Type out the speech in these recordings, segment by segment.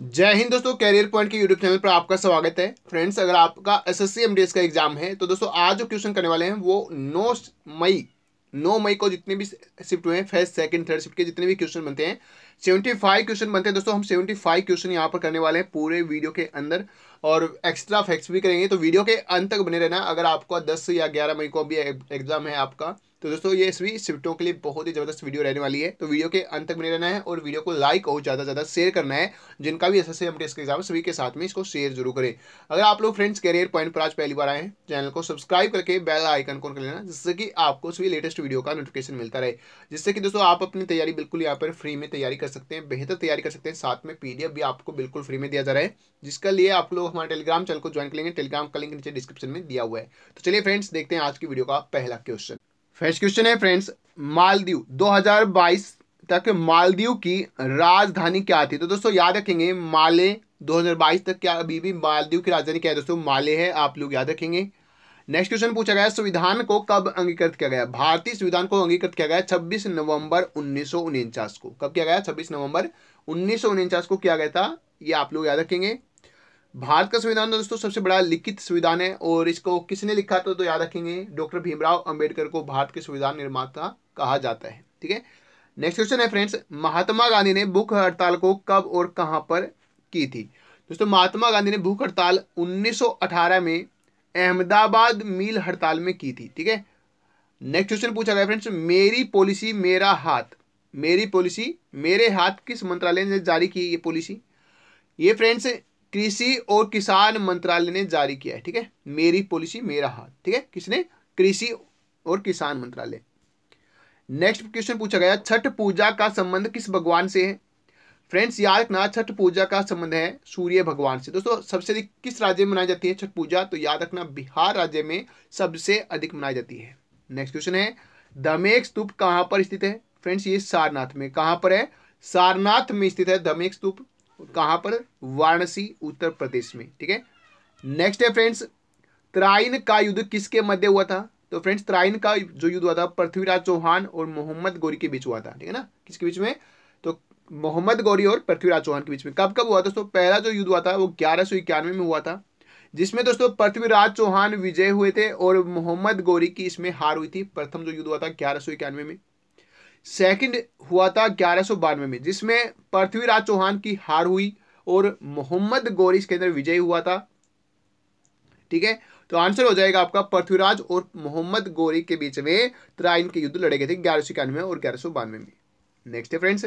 जय हिंद दोस्तों कैरियर पॉइंट के यूट्यूब चैनल पर आपका स्वागत है फ्रेंड्स अगर आपका एस एस सी एम का एग्जाम है तो दोस्तों आज जो क्वेश्चन करने वाले हैं वो नौ मई नौ मई को जितने भी शिफ्ट हुए हैं फर्स्ट सेकंड थर्ड शिफ्ट के जितने भी क्वेश्चन बनते हैं सेवेंटी फाइव क्वेश्चन बनते हैं दोस्तों हम सेवेंटी फाइव क्वेश्चन यहाँ पर करने वाले हैं पूरे वीडियो के अंदर और एक्स्ट्रा फैक्ट्स भी करेंगे तो वीडियो के अंत तक बने रहना अगर आपका दस या ग्यारह मई को अभी एग्जाम है आपका तो दोस्तों ये सभी स्विफ्टों के लिए बहुत ही ज़बरदस्त वीडियो रहने वाली है तो वीडियो के अंत तक बने रहना है और वीडियो को लाइक और ज़्यादा से ज़्यादा शेयर करना है जिनका भी एस अपडेट के एग्जाम सभी के साथ में इसको शेयर जरूर करें अगर आप लोग फ्रेंड्स कैरियर पॉइंट पर आज पहली बार आए हैं चैनल को सब्सक्राइब करके बेल आइकन को कर लेना जिससे कि आपको सभी लेटेस्ट वीडियो का नोटिफिकेशन मिलता रहे जिससे कि दोस्तों आप अपनी तैयारी बिल्कुल यहाँ पर फ्री में तैयारी कर सकते हैं बेहतर तैयारी कर सकते हैं साथ में पीडीएफ भी आपको बिल्कुल फ्री में दिया जा रहा है जिसके लिए आप लोग हमारे टेलीग्राम चैनल को ज्वाइन कर लेंगे टेलीग्राम का लिंक नीचे डिस्क्रिप्शन में दिया हुआ है तो चलिए फ्रेंड्स देखते हैं आज की वीडियो का पहला क्वेश्चन फर्स्ट क्वेश्चन है फ्रेंड्स मालदीव 2022 तक मालदीव की राजधानी क्या थी तो दोस्तों याद रखेंगे माले 2022 तक क्या अभी भी मालदीव की राजधानी क्या है दोस्तों माले है आप लोग याद रखेंगे नेक्स्ट क्वेश्चन पूछा गया संविधान को कब अंगीकृत किया गया भारतीय संविधान को अंगीकृत किया गया 26 नवंबर उन्नीस को कब किया गया 26 नवंबर उन्नीस को किया गया था ये आप लोग याद रखेंगे भारत का संविधान तो दोस्तों सबसे बड़ा लिखित संविधान है और इसको किसने लिखा तो याद रखेंगे डॉक्टर भीमराव अंबेडकर को भारत के संविधान निर्माता कहा जाता है ठीक है नेक्स्ट क्वेश्चन है फ्रेंड्स महात्मा गांधी ने भूख हड़ताल को कब और कहां पर की थी दोस्तों महात्मा गांधी ने भूख हड़ताल 1918 में अहमदाबाद मील हड़ताल में की थी ठीक है नेक्स्ट क्वेश्चन पूछा गया फ्रेंड्स मेरी पॉलिसी मेरा हाथ मेरी पॉलिसी मेरे हाथ किस मंत्रालय ने जारी की ये पॉलिसी ये फ्रेंड्स कृषि और किसान मंत्रालय ने जारी किया है ठीक है मेरी पॉलिसी मेरा हाथ ठीक है किसने कृषि और किसान मंत्रालय नेक्स्ट क्वेश्चन पूछा गया छठ पूजा का संबंध किस भगवान से है फ्रेंड्स याद रखना छठ पूजा का संबंध है सूर्य भगवान से दोस्तों सबसे अधिक किस राज्य में मनाई जाती है छठ पूजा तो याद रखना बिहार राज्य में सबसे अधिक मनाई जाती है नेक्स्ट क्वेश्चन है दमेक स्तूप कहां पर स्थित है फ्रेंड्स ये सारनाथ में कहां पर है सारनाथ में स्थित है दमेक स्तूप कहाँ पर वाराणसी उत्तर प्रदेश में ठीक है नेक्स्ट है फ्रेंड्स त्राइन का युद्ध किसके मध्य हुआ था तो फ्रेंड्स त्राइन का जो युद्ध हुआ था पृथ्वीराज चौहान और मोहम्मद गौरी के बीच हुआ था ठीक है ना किसके बीच में तो मोहम्मद गौरी और पृथ्वीराज चौहान के बीच में कब कब हुआ दोस्तों पहला जो युद्ध हुआ था वो ग्यारह सौ इक्यानवे में हुआ था जिसमें दोस्तों पृथ्वीराज चौहान विजय हुए थे और मोहम्मद गौरी की इसमें हार हुई थी प्रथम जो युद्ध हुआ था ग्यारह इक्यानवे में सेकंड हुआ था ग्यारह में जिसमें पृथ्वीराज चौहान की हार हुई और मोहम्मद गौरी इसके अंदर विजय हुआ था ठीक है तो आंसर हो जाएगा आपका पृथ्वीराज और मोहम्मद गौरी के बीच में त्राइन के युद्ध लड़े गए थे ग्यारह सौ इक्यानवे और ग्यारह सौ बानवे में नेक्स्ट है फ्रेंड्स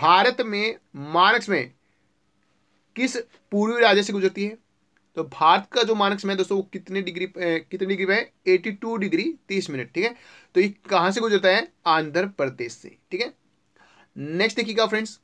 भारत में मार्क्स में किस पूर्वी राज्य से गुजरती है तो भारत का जो मानक समय दोस्तों वो कितने डिग्री कितने डिग्री पे है टू डिग्री तीस मिनट ठीक है तो ये कहाँ से गुजरता है आंध्र प्रदेश से ठीक है नेक्स्ट देखिएगा फ्रेंड्स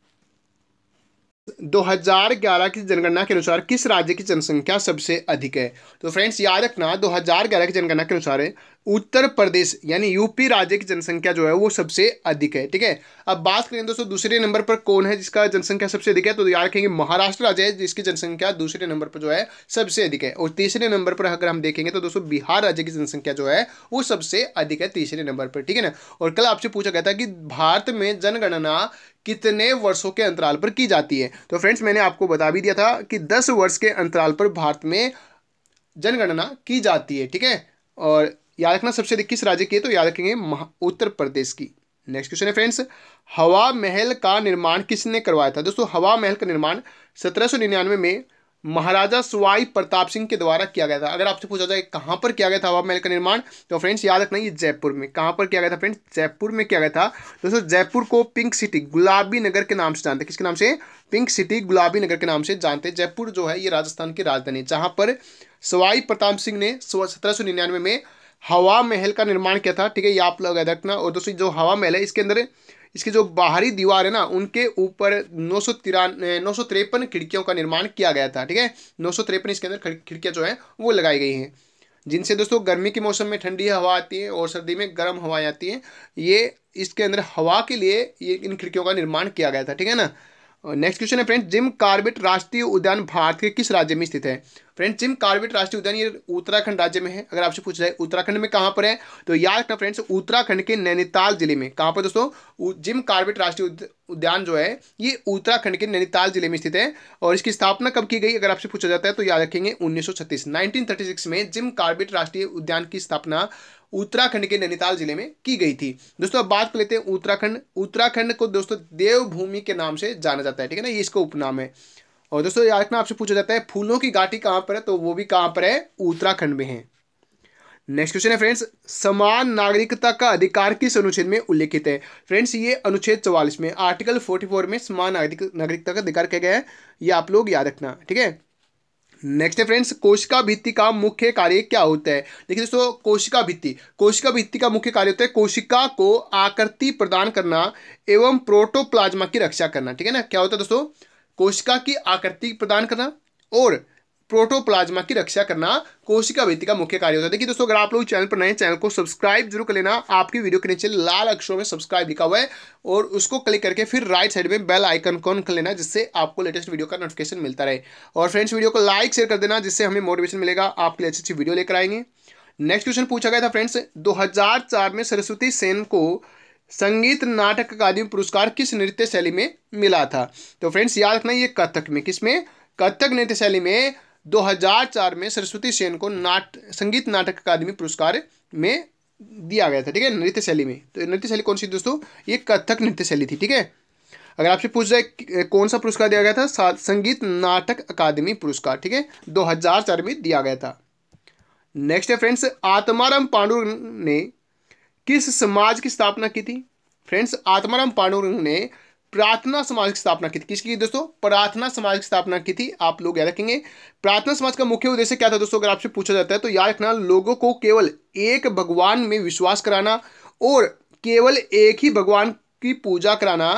2011 की जनगणना के अनुसार किस राज्य की जनसंख्या सबसे अधिक है तो फ्रेंड्स याद रखना 2011 की जनगणना के अनुसार उत्तर प्रदेश यानी यूपी राज्य की जनसंख्या जो है वो सबसे अधिक है ठीक है अब बात करें दोस्तों दूसरे नंबर पर कौन है जिसका जनसंख्या सबसे अधिक है तो याद रखेंगे महाराष्ट्र राज्य है जिसकी जनसंख्या दूसरे नंबर पर जो है सबसे अधिक है और तीसरे नंबर पर अगर हम देखेंगे तो दोस्तों बिहार राज्य की जनसंख्या जो है वो सबसे अधिक है तीसरे नंबर पर ठीक है ना और कल आपसे पूछा गया था कि भारत में जनगणना कितने वर्षों के अंतराल पर की जाती है तो फ्रेंड्स मैंने आपको बता भी दिया था कि दस वर्ष के अंतराल पर भारत में जनगणना की जाती है ठीक है और याद रखना सबसे अधिक किस राज्य की है तो याद रखेंगे उत्तर प्रदेश की नेक्स्ट क्वेश्चन है फ्रेंड्स हवा महल का निर्माण किसने करवाया था दोस्तों हवा महल का निर्माण सत्रह में महाराजा सुवाई प्रताप सिंह के द्वारा किया गया था अगर आपसे पूछा जाए कहाँ पर किया गया था हवा महल का निर्माण तो फ्रेंड्स याद रखना ये जयपुर में कहाँ पर किया गया था फ्रेंड्स जयपुर में किया गया था दोस्तों जयपुर को पिंक सिटी गुलाबी नगर के नाम से जानते किसके नाम से पिंक सिटी गुलाबी नगर के नाम से जानते हैं जयपुर जो है ये राजस्थान की राजधानी जहाँ पर सवाई प्रताप सिंह ने सत्रह में हवा महल का निर्माण किया था ठीक है ये आप लोग याद रखना और दोस्तों जो हवा महल है इसके अंदर इसकी जो बाहरी दीवार है ना उनके ऊपर नौ सौ तिरानवे नौ सौ तिरपन खिड़कियों का निर्माण किया गया था ठीक है नौ सौ तिरपन इसके अंदर खिड़कियाँ जो हैं वो लगाई गई हैं जिनसे दोस्तों गर्मी के मौसम में ठंडी हवा आती है और सर्दी में गर्म हवाएं आती हैं ये इसके अंदर हवा के लिए ये इन खिड़कियों का निर्माण किया गया था ठीक है ना नेक्स्ट क्वेश्चन है फ्रेंड्स जिम कार्बेट राष्ट्रीय उद्यान भारत के किस राज्य में स्थित है फ्रेंड्स जिम कार्बेट राष्ट्रीय उद्यान ये उत्तराखंड राज्य में है अगर आपसे पूछ जाए उत्तराखंड में कहाँ पर है तो याद रखना फ्रेंड्स उत्तराखंड के नैनीताल जिले में कहाँ पर दोस्तों जिम कार्बेट राष्ट्रीय उद्यान जो है ये उत्तराखंड के नैनीताल जिले में स्थित है और इसकी स्थापना कब की गई अगर आपसे पूछा जाता है तो याद रखेंगे उन्नीस सौ में जिम कार्बेट राष्ट्रीय उद्यान की स्थापना उत्तराखंड के नैनीताल जिले में की गई थी दोस्तों अब बात कर लेते हैं उत्तराखंड उत्तराखंड को दोस्तों देवभूमि के नाम से जाना जाता है ठीक है ना ये इसका उपनाम है और दोस्तों याद रखना आपसे पूछा जाता है फूलों की घाटी कहाँ पर है तो वो भी कहाँ पर है उत्तराखंड में है नेक्स्ट क्वेश्चन है फ्रेंड्स समान नागरिकता का अधिकार किस अनुच्छेद में उल्लेखित है फ्रेंड्स ये अनुच्छेद चौवालीस में आर्टिकल फोर्टी फोर में समान नागरिकता का अधिकार कह गया है ये आप लोग याद रखना ठीक है नेक्स्ट है फ्रेंड्स कोशिका भित्ति का मुख्य कार्य क्या होता है देखिए दोस्तों कोशिका भित्ति कोशिका भित्ति का मुख्य कार्य होता है कोशिका को आकृति प्रदान करना एवं प्रोटोप्लाज्मा की रक्षा करना ठीक है ना क्या होता है दोस्तों कोशिका की आकृति प्रदान करना और प्रोटोप्लाज्मा की रक्षा करना कोशिका भित्ति का मुख्य कार्य होता है देखिए दोस्तों अगर आप लोग चैनल पर नए चैनल को सब्सक्राइब जरूर कर लेना आपकी वीडियो के नीचे लाल अक्षरों में सब्सक्राइब लिखा हुआ है और उसको क्लिक करके फिर राइट साइड में बेल आइकन कॉन कर लेना जिससे आपको लेटेस्ट वीडियो का नोटिफिकेशन मिलता रहे और फ्रेंड्स वीडियो को लाइक शेयर कर देना जिससे हमें मोटिवेशन मिलेगा आपके लिए अच्छी अच्छी वीडियो लेकर आएंगे नेक्स्ट क्वेश्चन पूछा गया था फ्रेंड्स दो में सरस्वती सेन को संगीत नाटक अकादमी पुरस्कार किस नृत्य शैली में मिला था तो फ्रेंड्स याद रखना ये कथक में किस में कथक नृत्य शैली में 2004 में सरस्वती सेन को नाट संगीत नाटक अकादमी पुरस्कार में दिया गया था ठीक है नृत्य शैली में तो नृत्य शैली कौन सी दोस्तों ये कथक नृत्य शैली थी ठीक है अगर आपसे पूछ जाए कौन सा पुरस्कार दिया गया था संगीत नाटक अकादमी पुरस्कार ठीक है दो में दिया गया था नेक्स्ट है फ्रेंड्स आत्माराम पांडुर ने किस समाज की स्थापना की थी फ्रेंड्स आत्माराम पांडुरंग ने प्रार्थना समाज की स्थापना की थी किसकी दोस्तों प्रार्थना समाज की स्थापना की थी आप लोग याद रखेंगे प्रार्थना समाज का मुख्य उद्देश्य क्या था दोस्तों अगर आपसे पूछा जाता है तो याद रखना लोगों को केवल एक भगवान में विश्वास कराना और केवल एक ही भगवान की पूजा कराना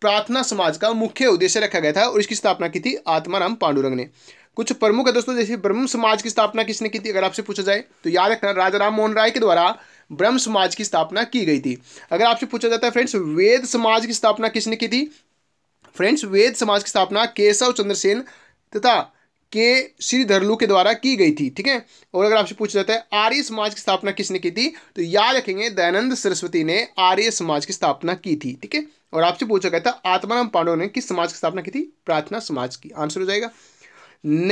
प्रार्थना समाज का मुख्य उद्देश्य रखा गया था और इसकी स्थापना की थी आत्माराम पांडुरंग ने कुछ प्रमुख है दोस्तों जैसे ब्रह्म समाज की स्थापना किसने की थी अगर आपसे पूछा जाए तो याद रखना राजा राम मोहन राय के द्वारा ब्रह्म समाज की स्थापना की गई थी अगर आपसे पूछा जाता है फ्रेंड्स वेद समाज की स्थापना किसने की थी फ्रेंड्स वेद समाज की स्थापना केशव चंद्रसेन तथा के श्रीधरलू के द्वारा की गई थी ठीक है और अगर आपसे पूछा जाता है आर्य समाज की स्थापना किसने की थी तो याद रखेंगे दयानंद सरस्वती ने आर्य समाज की स्थापना की थी ठीक है और आपसे पूछा गया था आत्माराम पांडव ने किस समाज की स्थापना की थी प्रार्थना समाज की आंसर हो जाएगा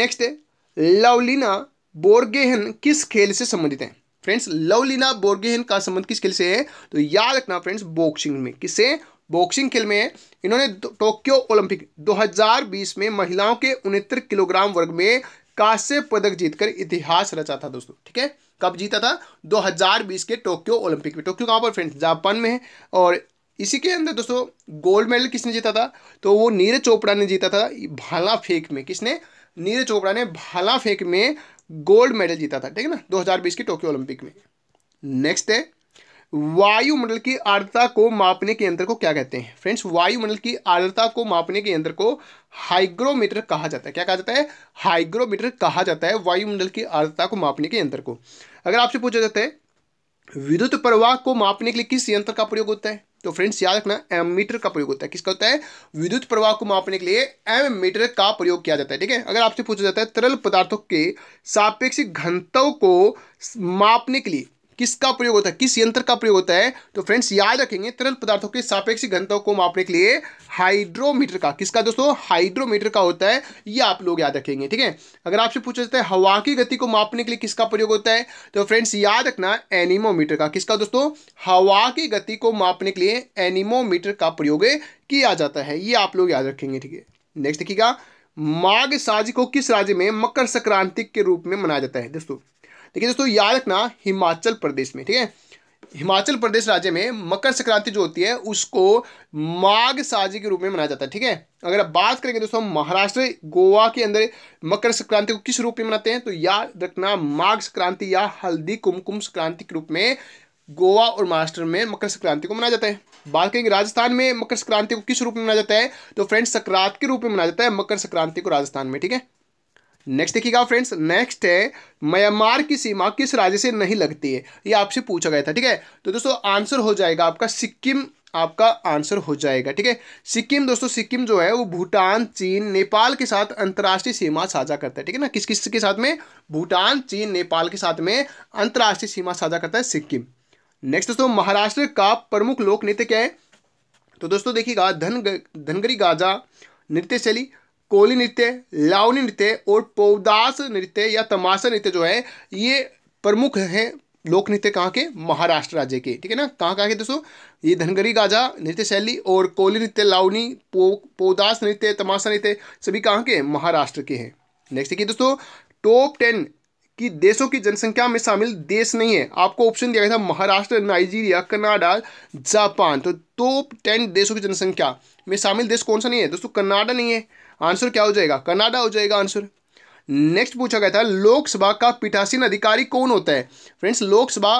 नेक्स्ट है लवलीना बोर्गेहन किस खेल से संबंधित है फ्रेंड्स लवलीना बोर्गेहन का संबंध किस खेल से है तो याद रखना फ्रेंड्स बॉक्सिंग में किससे बॉक्सिंग खेल में इन्होंने टोक्यो ओलंपिक 2020 में महिलाओं के उनहत्तर किलोग्राम वर्ग में कांस्य पदक जीतकर इतिहास रचा था दोस्तों ठीक है कब जीता था 2020 के टोक्यो ओलंपिक में टोक्यो कहाँ पर फ्रेंड्स जापान में है और इसी के अंदर दोस्तों गोल्ड मेडल किसने जीता था तो वो नीरज चोपड़ा ने जीता था भाला फेंक में किसने नीरज चोपड़ा ने भाला फेंक में गोल्ड मेडल जीता था ठीक है ना 2020 के टोक्यो ओलंपिक में नेक्स्ट है वायुमंडल की आर्द्रता को मापने के यंत्र को क्या कहते हैं फ्रेंड्स वायुमंडल की आर्द्रता को मापने के यंत्र को हाइग्रोमीटर कहा जाता है क्या कहा जाता है हाइग्रोमीटर कहा जाता है वायुमंडल की आर्द्रता को मापने के यंत्र को अगर आपसे पूछा जाता है विद्युत प्रवाह को मापने के लिए किस यंत्र का प्रयोग होता है तो फ्रेंड्स याद रखना एम मीटर का प्रयोग होता है किसका होता है विद्युत प्रवाह को मापने के लिए एम मीटर का प्रयोग किया जाता है ठीक है अगर आपसे पूछा जाता है तरल पदार्थों के सापेक्षिक घनत्व को मापने के लिए किसका प्रयोग होता है किस यंत्र का प्रयोग होता है तो फ्रेंड्स याद रखेंगे तरल पदार्थों के सापेक्ष घनत्व को मापने के लिए हाइड्रोमीटर का किसका दोस्तों हाइड्रोमीटर का होता है ये आप लोग याद रखेंगे ठीक है अगर आपसे पूछा जाता है हवा की गति को मापने के लिए किसका प्रयोग होता है तो फ्रेंड्स याद रखना एनिमोमीटर का किसका दोस्तों हवा की गति को मापने के लिए एनिमोमीटर का प्रयोग किया जाता है ये आप लोग याद रखेंगे ठीक है नेक्स्ट देखिएगा माघ साज को किस राज्य में मकर संक्रांति के रूप में मनाया जाता है दोस्तों देखिए दोस्तों याद रखना हिमाचल प्रदेश में ठीक है हिमाचल प्रदेश राज्य में मकर संक्रांति जो होती है उसको माघ साजी के रूप में मनाया जाता है ठीक है अगर आप बात करेंगे दोस्तों महाराष्ट्र गोवा के अंदर मकर संक्रांति को किस रूप में मनाते हैं तो याद रखना माघ संक्रांति या हल्दी कुमकुम संक्रांति के रूप में गोवा और महाराष्ट्र में मकर संक्रांति को मनाया जाता है बात करेंगे राजस्थान में मकर संक्रांति को किस रूप में मनाया जाता है तो फ्रेंड्स संक्रांत के रूप में मनाया जाता है मकर संक्रांति को राजस्थान में ठीक है नेक्स्ट देखिएगा फ्रेंड्स नेक्स्ट है म्यांमार की सीमा किस राज्य से नहीं लगती है ये आपसे पूछा गया था ठीक है तो दोस्तों आंसर हो जाएगा आपका सिक्किम आपका आंसर हो जाएगा ठीक है सिक्किम दोस्तों सिक्किम जो है वो भूटान चीन नेपाल के साथ अंतर्राष्ट्रीय सीमा साझा करता है ठीक है ना किस किस के साथ में भूटान चीन नेपाल के साथ में अंतर्राष्ट्रीय सीमा साझा करता है सिक्किम नेक्स्ट दोस्तों महाराष्ट्र का प्रमुख लोक नृत्य क्या है तो दोस्तों देखिएगा धन धनगरी गाजा नृत्य शैली कोली नृत्य लावनी नृत्य और पोदास नृत्य या तमाशा नृत्य जो है ये प्रमुख हैं लोक नृत्य कहाँ के महाराष्ट्र राज्य के ठीक है ना कहाँ कहाँ के दोस्तों ये धनगरी गाजा नृत्य शैली और कोली नृत्य लावनी पो पौदास नृत्य तमाशा नृत्य सभी कहाँ के महाराष्ट्र के हैं नेक्स्ट देखिए दोस्तों टॉप टेन कि देशों की जनसंख्या में शामिल देश नहीं है आपको ऑप्शन दिया गया था महाराष्ट्र नाइजीरिया कनाडा जापान तो टॉप टेन देशों की जनसंख्या में शामिल देश कौन सा नहीं है दोस्तों कनाडा नहीं है आंसर क्या हो जाएगा कनाडा हो जाएगा आंसर नेक्स्ट पूछा गया था लोकसभा का पीठासीन अधिकारी कौन होता है फ्रेंड्स लोकसभा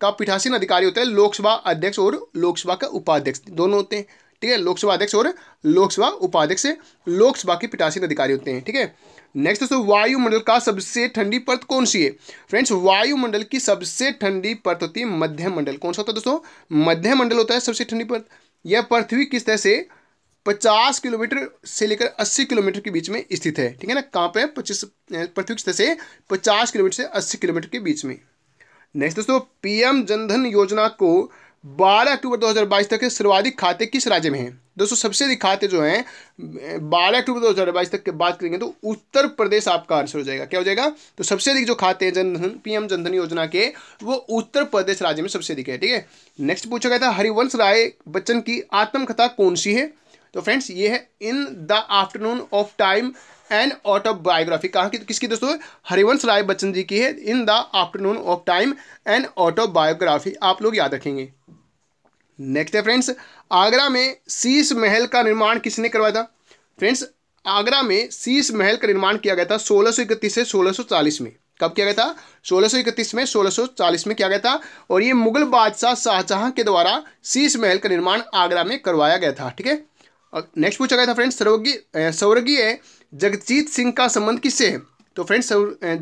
का पीठासीन अधिकारी होता है लोकसभा अध्यक्ष और लोकसभा का उपाध्यक्ष दोनों होते हैं ठीक है लोकसभा अध्यक्ष और लोकसभा उपाध्यक्ष लोकसभा के पीठासीन अधिकारी होते हैं ठीक है नेक्स्ट दोस्तों वायुमंडल का सबसे ठंडी परत कौन सी है फ्रेंड्स वायुमंडल की सबसे ठंडी परत होती है मध्यमंडल कौन सा होता है दोस्तों मध्यमंडल होता है सबसे ठंडी परत यह पृथ्वी किस तरह से पचास किलोमीटर से लेकर अस्सी किलोमीटर के बीच में स्थित है ठीक है ना कहाँ पे पच्चीस पृथ्वी सतह से पचास किलोमीटर से अस्सी किलोमीटर के बीच में नेक्स्ट दोस्तों पीएम जनधन योजना को 12 अक्टूबर 2022 तक के सर्वाधिक खाते किस राज्य में हैं दोस्तों सबसे अधिक खाते जो हैं 12 अक्टूबर 2022 तक के बात करेंगे तो उत्तर प्रदेश आपका आंसर हो जाएगा क्या हो जाएगा तो सबसे अधिक जो खाते हैं जनधन पीएम जनधन योजना के वो उत्तर प्रदेश राज्य में सबसे अधिक है ठीक है नेक्स्ट पूछा गया था हरिवंश राय बच्चन की आत्मकथा कौन सी है तो फ्रेंड्स ये है in the afternoon of time and autobiography कहाँ की किसकी दोस्तों हरिवंश राय बच्चन जी की है in the afternoon of time and autobiography आप लोग याद रखेंगे नेक्स्ट है फ्रेंड्स आगरा में शीश महल का निर्माण किसने करवाया था फ्रेंड्स आगरा में शीश महल का निर्माण किया गया था सोलह से सोलह में कब किया गया था सोलह में सोलह में किया गया था और ये मुगल बादशाह शाहजहां के द्वारा शीश महल का निर्माण आगरा में करवाया गया था ठीक है नेक्स्ट पूछा गया था फ्रेंड्स स्वर्गीय स्वर्गीय जगजीत सिंह का संबंध किससे है तो फ्रेंड्स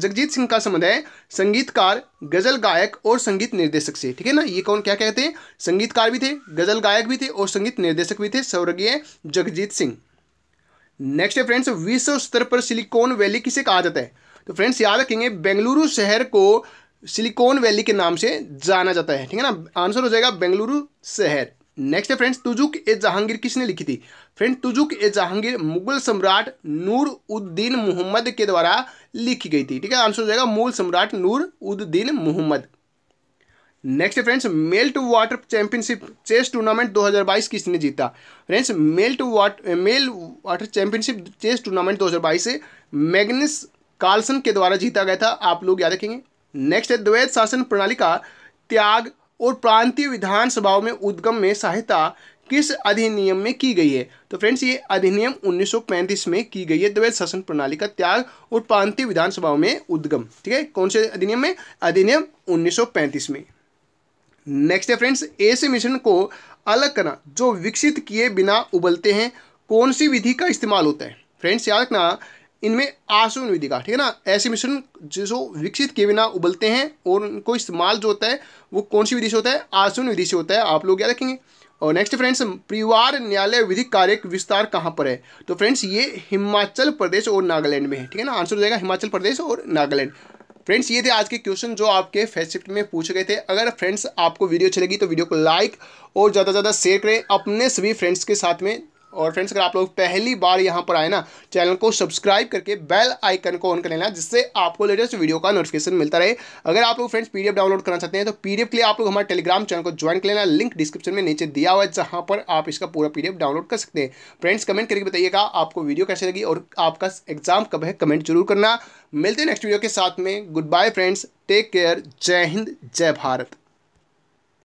जगजीत सिंह का संबंध है संगीतकार गजल गायक और संगीत निर्देशक से ठीक है ना ये कौन क्या कहते हैं संगीतकार भी थे गजल गायक भी थे और संगीत निर्देशक भी थे स्वर्गीय जगजीत सिंह नेक्स्ट है फ्रेंड्स विश्व स्तर पर सिलिकॉन वैली किसे कहा जाता है तो फ्रेंड्स याद रखेंगे बेंगलुरु शहर को सिलिकॉन वैली के नाम से जाना जाता है ठीक है ना आंसर हो जाएगा बेंगलुरु शहर नेक्स्ट है फ्रेंड्स तुजुक ए जहांगीर किसने लिखी थी फ्रेंड तुजुक ए जहांगीर मुगल सम्राट नूर उद्दीन मोहम्मद के द्वारा लिखी गई थी ठीक है आंसर हो जाएगा मुगल सम्राट नूर उद्दीन मोहम्मद नेक्स्ट है friends meltwater championship chess tournament 2022 किसने जीता फ्रेंड्स मेल्ट वाट meltwater championship chess tournament 2022 से मैग्नस कार्लसन के द्वारा जीता गया था आप लोग याद रखेंगे नेक्स्ट है द्वैध शासन प्रणाली का त्याग और प्रांतीय विधानसभाओं में उद्गम में सहायता किस अधिनियम में की गई है तो फ्रेंड्स ये अधिनियम 1935 में की गई है द्वैध शासन प्रणाली का त्याग और प्रांतीय विधानसभाओं में उद्गम ठीक है कौन से अधिनियम में अधिनियम 1935 में नेक्स्ट है फ्रेंड्स ऐसे मिशन को अलग करना जो विकसित किए बिना उबलते हैं कौन सी विधि का इस्तेमाल होता है फ्रेंड्स याद रखना इनमें आसून विधि का ठीक है ना ऐसे मिश्रण जिसको विकसित किए बिना उबलते हैं और उनको इस्तेमाल जो होता है वो कौन सी विधि से होता है आसून विधि से होता है आप लोग याद रखेंगे और नेक्स्ट फ्रेंड्स परिवार न्यायालय विधिक कार्य विस्तार कहाँ पर है तो फ्रेंड्स ये हिमाचल प्रदेश और नागालैंड में है ठीक है ना आंसर हो जाएगा हिमाचल प्रदेश और नागालैंड फ्रेंड्स ये थे आज के क्वेश्चन जो आपके फेस शिफ्ट में पूछे गए थे अगर फ्रेंड्स आपको वीडियो अच्छी लगी तो वीडियो को लाइक और ज़्यादा से ज़्यादा शेयर करें अपने सभी फ्रेंड्स के साथ में और फ्रेंड्स अगर आप लोग पहली बार यहाँ पर आए ना चैनल को सब्सक्राइब करके बेल आइकन को ऑन कर लेना जिससे आपको लेटेस्ट वीडियो का नोटिफिकेशन मिलता रहे अगर आप लोग फ्रेंड्स पीडीएफ डाउनलोड करना चाहते हैं तो पीडीएफ के लिए आप लोग हमारे टेलीग्राम चैनल को ज्वाइन कर लेना लिंक डिस्क्रिप्शन में नीचे दिया हुआ है जहाँ पर आप इसका पूरा पी डाउनलोड कर सकते हैं फ्रेंड्स कमेंट करके बताइएगा आपको वीडियो कैसे लगी और आपका एग्जाम कब है कमेंट जरूर करना मिलते हैं नेक्स्ट वीडियो के साथ में good bye friends take care जय हिंद जय भारत